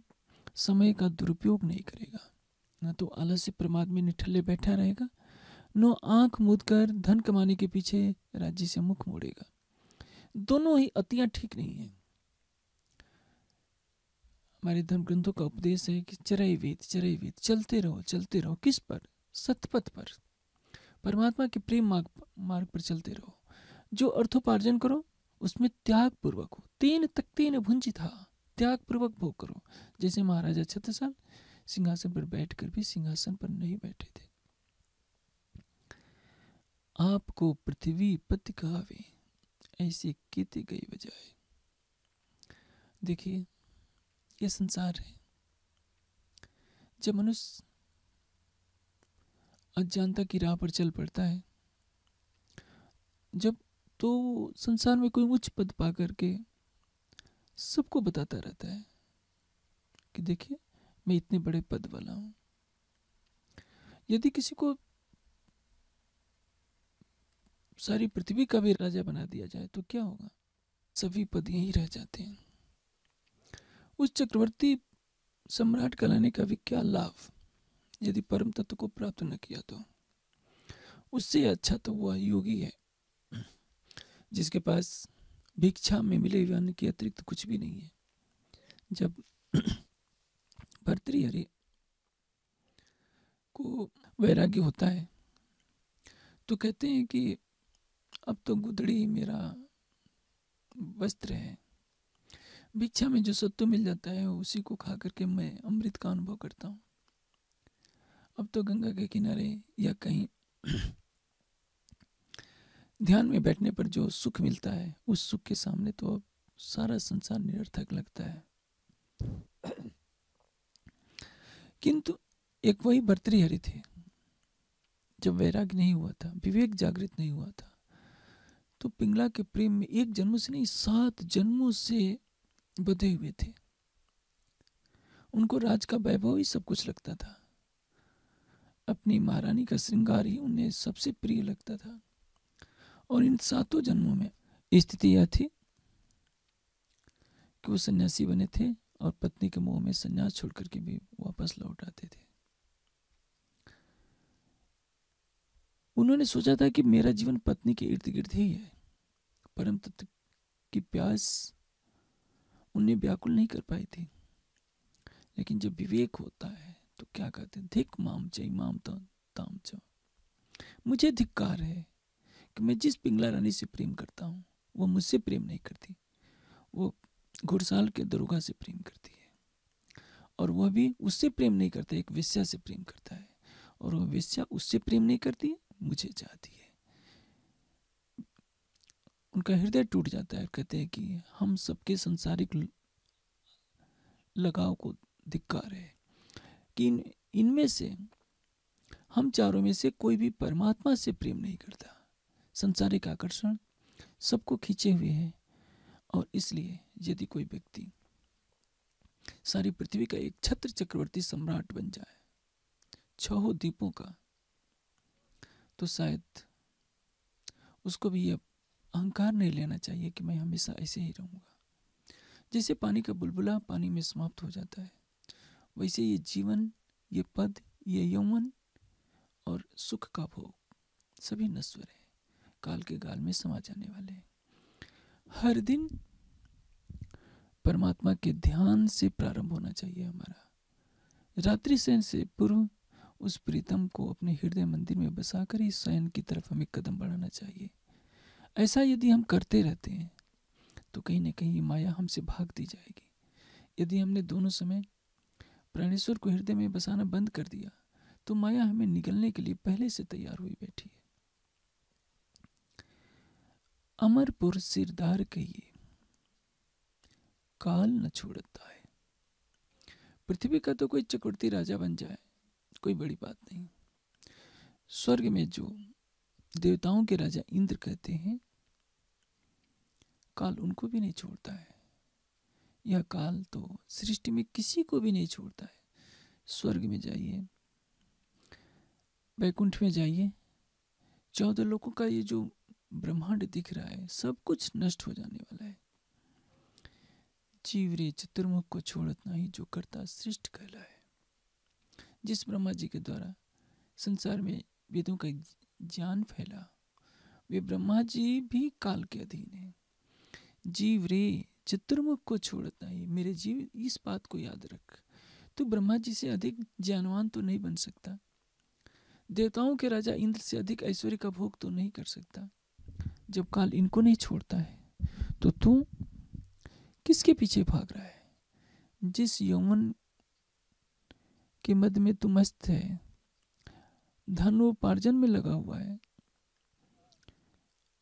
S1: समय का दुरुपयोग नहीं करेगा न तो आलस्य परमात्मा में निठल्ले बैठा रहेगा न आंख मूद कर धन कमाने के पीछे राज्य से मुख मोड़ेगा दोनों ही अतियां ठीक नहीं है हमारे धर्म ग्रंथों का उपदेश है कि चरय वेद चरय वेद चलते रहो चलते रहो किस पर सतपथ पर परमात्मा के प्रेम मार्ग मार्ग पर चलते रहो जो अर्थोपार्जन करो उसमें त्याग पूर्वक हो तीन तक तीन भुंजी था त्यागपूर्वक भोग करो जैसे महाराजा छत्रसाल सिंहासन पर बैठकर भी सिंहासन पर नहीं बैठे थे आपको पृथ्वी पति कहावे ऐसी कीती गई बजाय देखिए ये संसार है जब मनुष्य अज्ञानता की राह पर चल पड़ता है जब तो संसार में कोई उच्च पद पा करके सबको बताता रहता है कि देखिए मैं इतने बड़े पद वाला हूं यदि किसी को सारी पृथ्वी का भी राजा बना दिया जाए तो क्या होगा सभी पद यही रह जाते हैं उस चक्रवर्ती सम्राट कहलाने का भी क्या लाभ यदि परम तत्व को प्राप्त न किया तो उससे अच्छा तो वह योगी है जिसके पास भिक्षा में मिले हुए अन्न के अतिरिक्त कुछ भी नहीं है जब [CLEARS THROAT] भर्तृहरि को वैराग्य होता है तो कहते हैं कि अब तो गुदड़ी मेरा वस्त्र है भिक्षा में जो सत्व मिल जाता है उसी को खा करके मैं अमृत का अनुभव करता हूँ अब तो गंगा के किनारे या कहीं [CLEARS THROAT] ध्यान में बैठने पर जो सुख मिलता है उस सुख के सामने तो अब सारा संसार निरर्थक लगता है किंतु एक वही भर्तृहरि थे जब वैराग्य नहीं हुआ था विवेक जागृत नहीं हुआ था तो पिंगला के प्रेम में एक जन्म से नहीं सात जन्मों से बधे हुए थे उनको राज का वैभव ही सब कुछ लगता था अपनी महारानी का श्रृंगार ही उन्हें सबसे प्रिय लगता था और इन सातों जन्मों में स्थिति यह थी कि वो सन्यासी बने थे और पत्नी के मुंह में सन्यास छोड़ करके भी वापस लौट आते थे उन्होंने सोचा था कि मेरा जीवन पत्नी के इर्द गिर्द ही है परम तत्व की प्यास उन्हें व्याकुल नहीं कर पाई थी लेकिन जब विवेक होता है तो क्या कहते हैं धिक माम चई माम ताम मुझे धिक्कार है तो मैं जिस पिंगला रानी से प्रेम करता हूँ वो मुझसे प्रेम नहीं करती वो घुड़साल के दरोगा से प्रेम करती है और वह भी उससे प्रेम नहीं करता एक विस्या से प्रेम करता है और वह विस्या उससे प्रेम नहीं करती मुझे चाहती है उनका हृदय टूट जाता है कहते हैं कि हम सबके संसारिक लगाव को धिक्कार है कि इनमें इन से हम चारों में से कोई भी परमात्मा से प्रेम नहीं करता संसारिक आकर्षण सबको खींचे हुए है और इसलिए यदि कोई व्यक्ति सारी पृथ्वी का एक छत्र चक्रवर्ती सम्राट बन जाए छहों द्वीपों का तो शायद उसको भी यह अहंकार नहीं लेना चाहिए कि मैं हमेशा ऐसे ही रहूंगा जैसे पानी का बुलबुला पानी में समाप्त हो जाता है वैसे ये जीवन ये पद ये यौवन और सुख का भोग सभी नश्वर है काल के गाल में समा जाने वाले हैं हर दिन परमात्मा के ध्यान से प्रारंभ होना चाहिए हमारा रात्रि शयन से पूर्व उस प्रीतम को अपने हृदय मंदिर में बसाकर ही शयन की तरफ हमें कदम बढ़ाना चाहिए ऐसा यदि हम करते रहते हैं तो कहीं ना कहीं माया हमसे भाग दी जाएगी यदि हमने दोनों समय प्राणेश्वर को हृदय में बसाना बंद कर दिया तो माया हमें निकलने के लिए पहले से तैयार हुई बैठी है अमरपुर सिरदार कहिए काल न छोड़ता है पृथ्वी का तो कोई चकुर्ती राजा बन जाए कोई बड़ी बात नहीं स्वर्ग में जो देवताओं के राजा इंद्र कहते हैं काल उनको भी नहीं छोड़ता है यह काल तो सृष्टि में किसी को भी नहीं छोड़ता है स्वर्ग में जाइए वैकुंठ में जाइए चौदह लोगों का ये जो ब्रह्मांड दिख रहा है सब कुछ नष्ट हो जाने वाला है जीव चतुर्मुख को छोड़त नहीं जो करता सृष्ट कहला है जिस ब्रह्मा जी के द्वारा संसार में वेदों का ज्ञान फैला वे ब्रह्मा जी भी काल के अधीन है जीव रे चतुर्मुख को छोड़त नहीं मेरे जीव इस बात को याद रख तो ब्रह्मा जी से अधिक ज्ञानवान तो नहीं बन सकता देवताओं के राजा इंद्र से अधिक ऐश्वर्य का भोग तो नहीं कर सकता जब काल इनको नहीं छोड़ता है तो तू किसके पीछे भाग रहा है जिस यौवन के मद में तू मस्त है धन उपार्जन में लगा हुआ है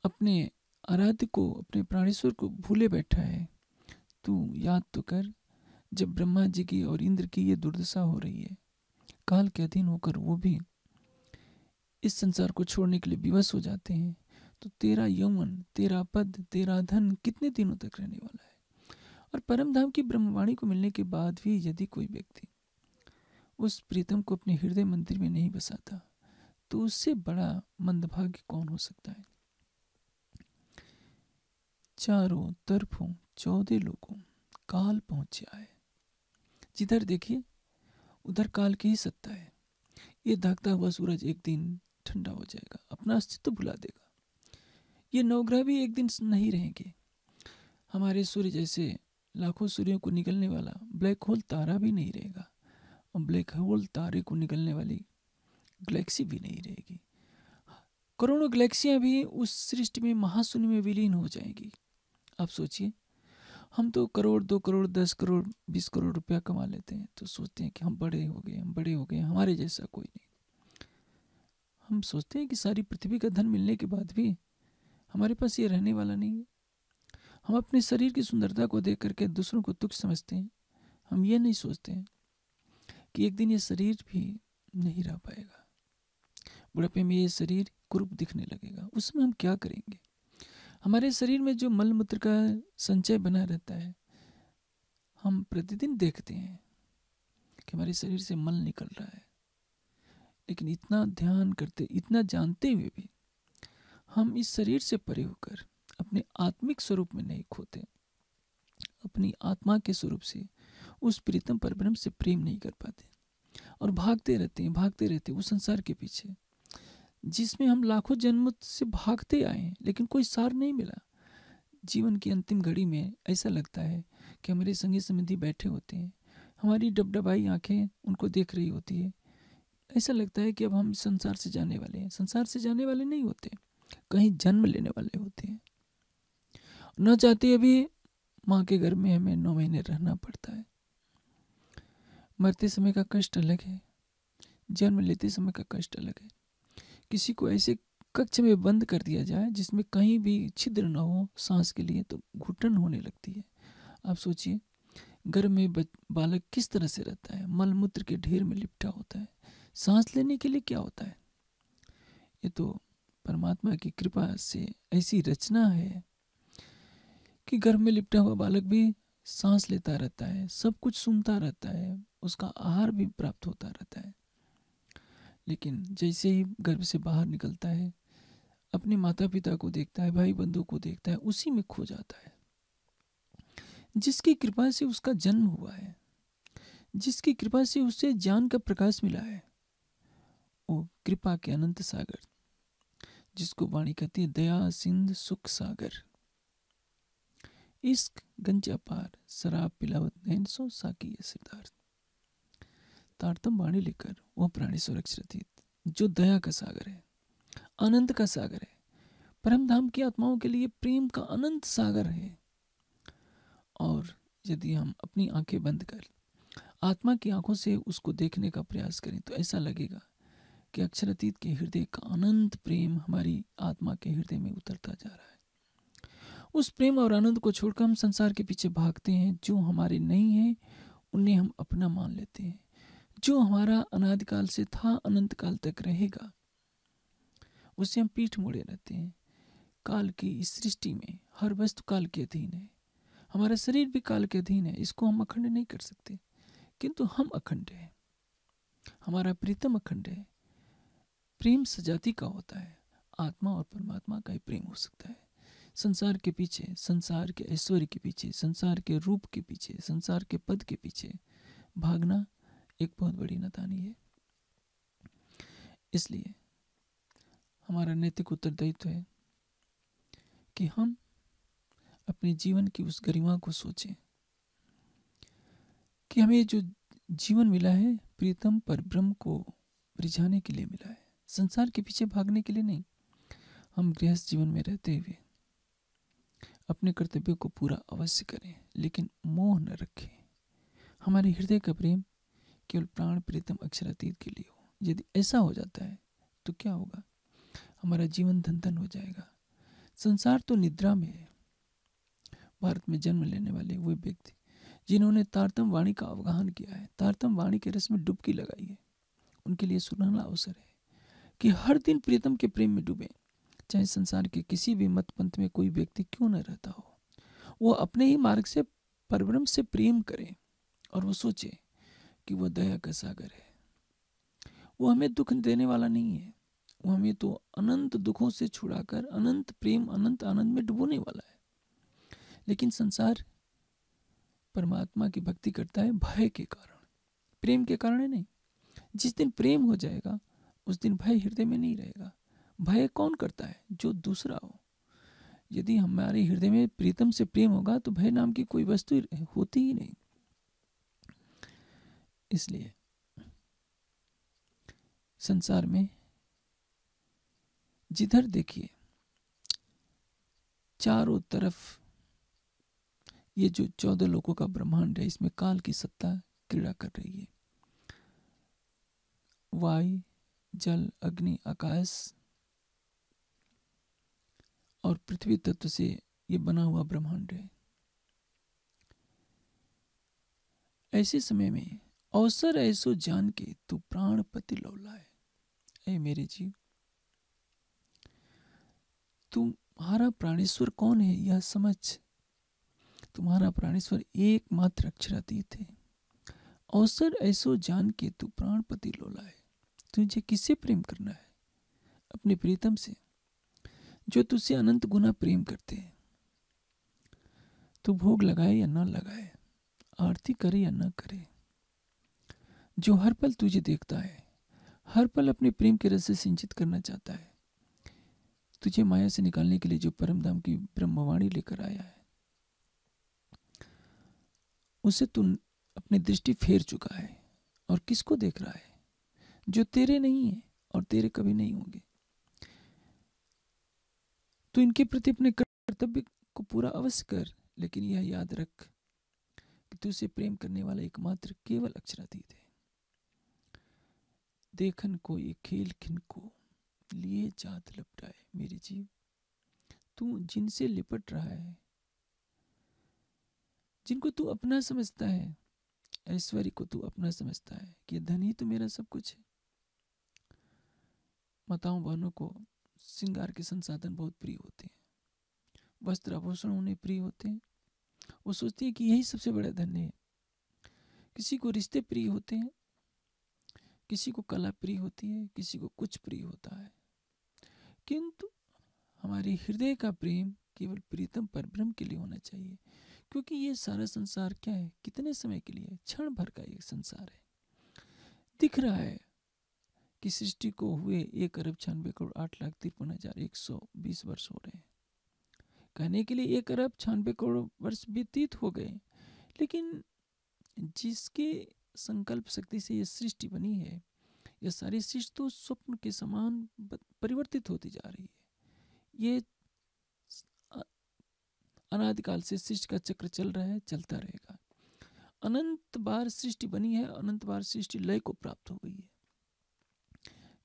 S1: अपने आराध्य को अपने प्राणेश्वर को भूले बैठा है तू याद तो कर जब ब्रह्मा जी की और इंद्र की ये दुर्दशा हो रही है काल के अधीन होकर वो भी इस संसार को छोड़ने के लिए विवश हो जाते हैं तो तेरा यौवन तेरा पद तेरा धन कितने दिनों तक रहने वाला है और परम धाम की ब्रह्मवाणी को मिलने के बाद भी यदि कोई व्यक्ति उस प्रीतम को अपने हृदय मंदिर में नहीं बसाता तो उससे बड़ा मंदभाग्य कौन हो सकता है चारों तरफों चौदह लोगों काल पहुंच आए जिधर देखिए उधर काल की ही सत्ता है ये धकता हुआ सूरज एक दिन ठंडा हो जाएगा अपना अस्तित्व भुला देगा ये नवग्रह भी एक दिन नहीं रहेंगे हमारे सूर्य जैसे लाखों सूर्यों को निकलने वाला ब्लैक होल तारा भी नहीं रहेगा और ब्लैक होल तारे को निकलने वाली गलेक्सी भी नहीं रहेगी करोड़ों गलेक्सियाँ भी उस सृष्टि में महाशून्य में विलीन हो जाएंगी आप सोचिए हम तो करोड़ दो करोड़ दस करोड़ बीस करोड़ रुपया कमा लेते हैं तो सोचते हैं कि हम बड़े हो गए हम बड़े हो गए हमारे जैसा कोई नहीं हम सोचते हैं कि सारी पृथ्वी का धन मिलने के बाद भी हमारे पास ये रहने वाला नहीं है हम अपने शरीर की सुंदरता को देख करके दूसरों को दुख समझते हैं हम ये नहीं सोचते हैं कि एक दिन ये शरीर भी नहीं रह पाएगा बुढ़ापे में ये शरीर कुरूप दिखने लगेगा उसमें हम क्या करेंगे हमारे शरीर में जो मल मूत्र का संचय बना रहता है हम प्रतिदिन देखते हैं कि हमारे शरीर से मल निकल रहा है लेकिन इतना ध्यान करते इतना जानते हुए भी हम इस शरीर से परे होकर अपने आत्मिक स्वरूप में नहीं खोते अपनी आत्मा के स्वरूप से उस प्रीतम पर ब्रह्म से प्रेम नहीं कर पाते और भागते रहते हैं भागते रहते हैं उस संसार के पीछे जिसमें हम लाखों जन्म से भागते आए हैं लेकिन कोई सार नहीं मिला जीवन की अंतिम घड़ी में ऐसा लगता है कि हमारे संगी समिति बैठे होते हैं हमारी डबडबाई आंखें उनको देख रही होती है ऐसा लगता है कि अब हम संसार से जाने वाले हैं संसार से जाने वाले नहीं होते कहीं जन्म लेने वाले होते हैं न चाहती अभी माँ के घर में हमें नौ महीने रहना पड़ता है मरते समय का कष्ट अलग है जन्म लेते समय का कष्ट अलग है किसी को ऐसे कक्ष में बंद कर दिया जाए जिसमें कहीं भी छिद्र ना हो सांस के लिए तो घुटन होने लगती है आप सोचिए घर में बालक किस तरह से रहता है मल मलमूत्र के ढेर में लिपटा होता है सांस लेने के लिए क्या होता है ये तो परमात्मा की कृपा से ऐसी रचना है कि गर्भ में लिपटा हुआ बालक भी सांस लेता रहता है सब कुछ सुनता रहता है उसका आहार भी प्राप्त होता रहता है लेकिन जैसे ही गर्भ से बाहर निकलता है अपने माता पिता को देखता है भाई बंधु को देखता है उसी में खो जाता है जिसकी कृपा से उसका जन्म हुआ है जिसकी कृपा से उसे ज्ञान का प्रकाश मिला है वो कृपा के अनंत सागर जिसको वाणी कहती है दया सिंध सुख सागर इश्क गंजा पार शराब पिलावत नैन सो साकी सिद्धार्थ तारतम वाणी लेकर वह प्राणी सुरक्षित जो दया का सागर है आनंद का सागर है परम धाम की आत्माओं के लिए प्रेम का अनंत सागर है और यदि हम अपनी आंखें बंद कर आत्मा की आंखों से उसको देखने का प्रयास करें तो ऐसा लगेगा कि अक्षर अतीत के हृदय का अनंत प्रेम हमारी आत्मा के हृदय में उतरता जा रहा है उस प्रेम और आनंद को छोड़कर हम संसार के पीछे भागते हैं जो हमारे नहीं हैं उन्हें हम अपना मान लेते हैं जो हमारा अनादिकाल से था अनंत काल तक रहेगा उससे हम पीठ मुड़े रहते हैं काल की इस सृष्टि में हर वस्तु काल के अधीन है हमारा शरीर भी काल के अधीन है इसको हम अखंड नहीं कर सकते किंतु हम अखंड हैं हमारा प्रीतम अखंड है प्रेम सजाती का होता है आत्मा और परमात्मा का ही प्रेम हो सकता है संसार के पीछे संसार के ऐश्वर्य के पीछे संसार के रूप के पीछे संसार के पद के पीछे भागना एक बहुत बड़ी नदानी है इसलिए हमारा नैतिक उत्तरदायित्व है कि हम अपने जीवन की उस गरिमा को सोचें कि हमें जो जीवन मिला है प्रीतम पर ब्रह्म को रिझाने के लिए मिला है संसार के पीछे भागने के लिए नहीं हम गृहस्थ जीवन में रहते हुए अपने कर्तव्य को पूरा अवश्य करें लेकिन मोह न रखें हमारे हृदय का प्रेम केवल प्राण प्रीतम अक्षरातीत के लिए हो यदि ऐसा हो जाता है तो क्या होगा हमारा जीवन धन धन हो जाएगा संसार तो निद्रा में है भारत में जन्म लेने वाले वे व्यक्ति जिन्होंने तारतम वाणी का अवगाहन किया है तारतम वाणी के रस में डुबकी लगाई है उनके लिए सुनहला अवसर है कि हर दिन प्रीतम के प्रेम में डूबे चाहे संसार के किसी भी मत पंथ में कोई व्यक्ति क्यों न रहता हो वो अपने ही मार्ग से परब्रह्म से प्रेम करे और वो सोचे कि वह दया का सागर है वो हमें दुख देने वाला नहीं है वो हमें तो अनंत दुखों से छुड़ाकर अनंत प्रेम अनंत आनंद में डुबोने वाला है लेकिन संसार परमात्मा की भक्ति करता है भय के कारण प्रेम के कारण है नहीं जिस दिन प्रेम हो जाएगा उस दिन भय हृदय में नहीं रहेगा भय कौन करता है जो दूसरा हो यदि हमारे हृदय में प्रीतम से प्रेम होगा तो भय नाम की कोई वस्तु होती ही नहीं इसलिए संसार में जिधर देखिए चारों तरफ ये जो चौदह लोगों का ब्रह्मांड है इसमें काल की सत्ता क्रीड़ा कर रही है वायु जल अग्नि आकाश और पृथ्वी तत्व से ये बना हुआ ब्रह्मांड है ऐसे समय में अवसर ऐसो जान के तू प्राण पति लौला है ए मेरे जीव तुम्हारा प्राणेश्वर कौन है यह समझ तुम्हारा प्राणेश्वर एकमात्र अक्षरातीत है अवसर ऐसो जान के तू प्राणपति लोलाए तुझे किससे प्रेम करना है अपने प्रीतम से जो तुझसे अनंत गुना प्रेम करते हैं तू भोग लगाए या ना लगाए आरती करे या ना करे जो हर पल तुझे देखता है हर पल अपने प्रेम के रस से सिंचित करना चाहता है तुझे माया से निकालने के लिए जो परम धाम की ब्रह्मवाणी लेकर आया है उसे तू अपनी दृष्टि फेर चुका है और किसको देख रहा है जो तेरे नहीं है और तेरे कभी नहीं होंगे तो इनके प्रति अपने कर्तव्य को पूरा अवश्य कर लेकिन यह याद रख कि तू से प्रेम करने वाला एकमात्र केवल अक्षरातीत है देखन को ये खेल खिन को लिए जात लपटाए मेरे जीव तू जिनसे लिपट रहा है जिनको तू अपना समझता है ऐश्वर्य को तू अपना समझता है कि धन ही तो मेरा सब कुछ है माताओं बहनों को श्रृंगार के संसाधन बहुत प्रिय होते हैं वस्त्र आभूषण उन्हें प्रिय होते हैं वो सोचते हैं कि यही सबसे बड़ा धन्य है किसी को रिश्ते प्रिय होते हैं किसी को कला प्रिय होती है किसी को कुछ प्रिय होता है किंतु हमारे हृदय का प्रेम केवल प्रीतम पर ब्रह्म के लिए होना चाहिए क्योंकि ये सारा संसार क्या है कितने समय के लिए क्षण भर का ये संसार है दिख रहा है की सृष्टि को हुए एक अरब छियानवे करोड़ आठ लाख तिरपन हजार एक सौ बीस वर्ष हो रहे हैं कहने के लिए एक अरब छियानवे करोड़ वर्ष व्यतीत हो गए लेकिन जिसके संकल्प शक्ति से यह सृष्टि बनी है यह सारी सृष्टि तो स्वप्न के समान परिवर्तित होती जा रही है ये अनादिकाल से सृष्टि का चक्र चल रहा है चलता रहेगा अनंत बार सृष्टि बनी है अनंत बार सृष्टि लय को प्राप्त हो गई है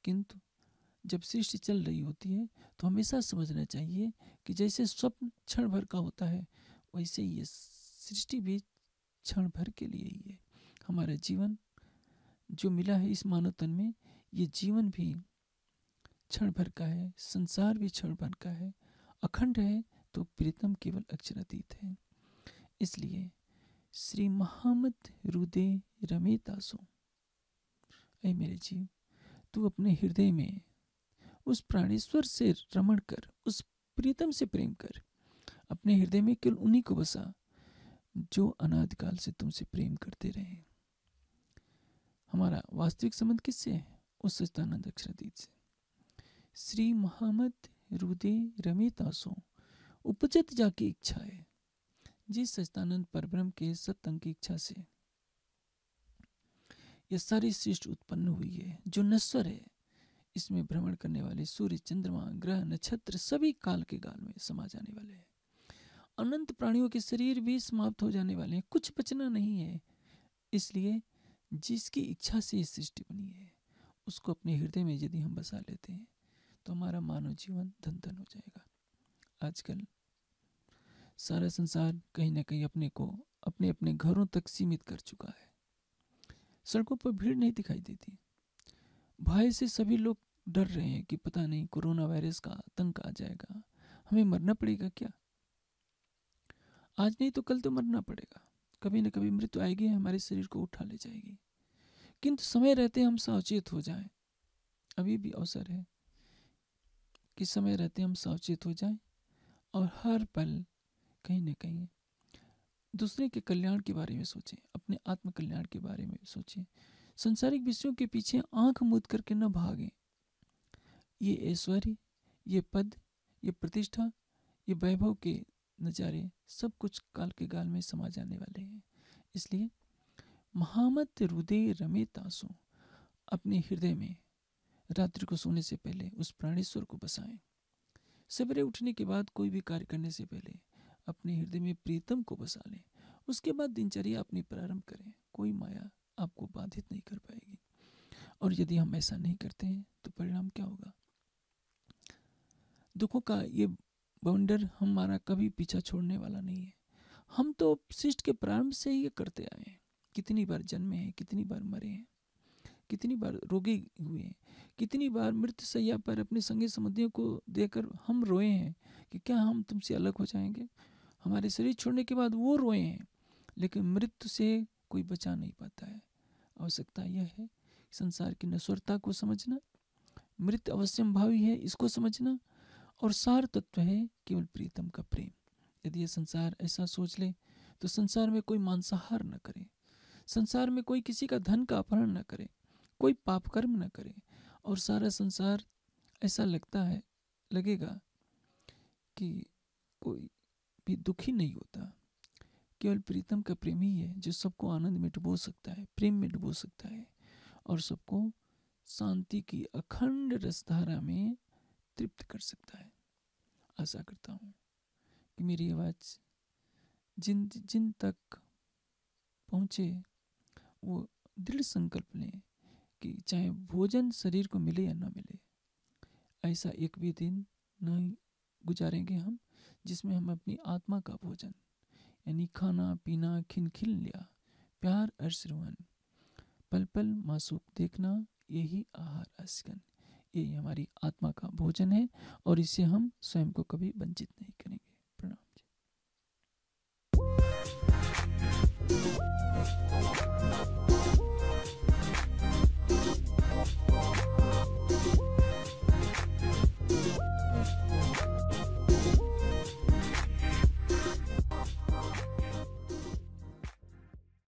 S1: किंतु जब सृष्टि चल रही होती है तो हमेशा समझना चाहिए कि जैसे स्वप्न क्षण भर का होता है वैसे ये सृष्टि भी क्षण भर के लिए ही है हमारा जीवन जो मिला है इस मानव तन में ये जीवन भी क्षण भर का है संसार भी क्षण भर का है अखंड है तो प्रीतम केवल अक्षरातीत है इसलिए श्री महामद रुदे रमे दासो ऐ मेरे जीव तू अपने हृदय में उस प्राणेश्वर से रमण कर उस प्रीतम से प्रेम कर अपने हृदय में केवल उन्हीं को बसा जो अनादिकाल से तुमसे प्रेम करते रहे हमारा वास्तविक संबंध किससे है उस सच्चानंद अक्षरातीत से श्री महामद रुदे रमे तासो उपजत जाके इच्छा है जिस सच्चानंद परब्रह्म के सत्संग की इच्छा से यह सारी सृष्टि उत्पन्न हुई है जो नश्वर है इसमें भ्रमण करने वाले सूर्य चंद्रमा ग्रह नक्षत्र सभी काल के काल में समा जाने वाले हैं अनंत प्राणियों के शरीर भी समाप्त हो जाने वाले हैं कुछ बचना नहीं है इसलिए जिसकी इच्छा से ये सृष्टि बनी है उसको अपने हृदय में यदि हम बसा लेते हैं तो हमारा मानव जीवन धन धन हो जाएगा आजकल सारा संसार कहीं ना कहीं अपने को अपने अपने घरों तक सीमित कर चुका है सड़कों पर भीड़ नहीं दिखाई देती भय से सभी लोग डर रहे हैं कि पता नहीं कोरोना वायरस का आतंक आ जाएगा हमें मरना पड़ेगा क्या आज नहीं तो कल तो मरना पड़ेगा कभी ना कभी मृत्यु आएगी हमारे शरीर को उठा ले जाएगी किंतु समय रहते हम सावचेत हो जाएं अभी भी अवसर है कि समय रहते हम सावचेत हो जाएं और हर पल कहीं न कहीं दूसरे के कल्याण के बारे में सोचें अपने आत्म कल्याण के बारे में सोचें संसारिक विषयों के पीछे आंख मूद करके न भागें ये ऐश्वर्य ये पद ये प्रतिष्ठा ये वैभव के नज़ारे सब कुछ काल के गाल में समा जाने वाले हैं इसलिए महामत रुदे रमे तासु अपने हृदय में रात्रि को सोने से पहले उस प्राणेश्वर को बसाएं सवेरे उठने के बाद कोई भी कार्य करने से पहले अपने हृदय में प्रीतम को बसा लें उसके बाद दिनचर्या अपनी प्रारंभ करें कोई माया आपको बाधित नहीं कर पाएगी और यदि हम ऐसा नहीं करते हैं तो परिणाम क्या होगा दुखों का ये बाउंडर हमारा कभी पीछा छोड़ने वाला नहीं है हम तो शिष्ट के प्रारंभ से ही ये करते आए हैं कितनी बार जन्मे हैं कितनी बार मरे हैं कितनी बार रोगी हुए हैं कितनी बार मृत सैया पर अपने संगी संबंधियों को देकर हम रोए हैं कि क्या हम तुमसे अलग हो जाएंगे हमारे शरीर छोड़ने के बाद वो रोए हैं लेकिन मृत्यु से कोई बचा नहीं पाता है आवश्यकता यह है संसार की नश्वरता को समझना मृत्यु अवश्यम भावी है इसको समझना और सार तत्व है केवल प्रीतम का प्रेम यदि यह संसार ऐसा सोच ले तो संसार में कोई मांसाहार न करे संसार में कोई किसी का धन का अपहरण न करे कोई पाप कर्म न करे और सारा संसार ऐसा लगता है लगेगा कि कोई भी दुखी नहीं होता केवल प्रीतम का प्रेम ही है जो सबको आनंद में डुबो सकता है प्रेम में डुबो सकता है और सबको शांति की अखंड रसधारा में तृप्त कर सकता है आशा करता हूँ कि मेरी आवाज़ जिन जिन तक पहुँचे वो दृढ़ संकल्प लें कि चाहे भोजन शरीर को मिले या ना मिले ऐसा एक भी दिन नहीं गुजारेंगे हम जिसमें हम अपनी आत्मा का भोजन यानी खाना पीना खिनखिन लिया प्यार अरसरवन पल पल मासूक देखना यही आहार आस्कन यही हमारी आत्मा का भोजन है और इससे हम स्वयं को कभी वंचित नहीं करेंगे प्रणाम जी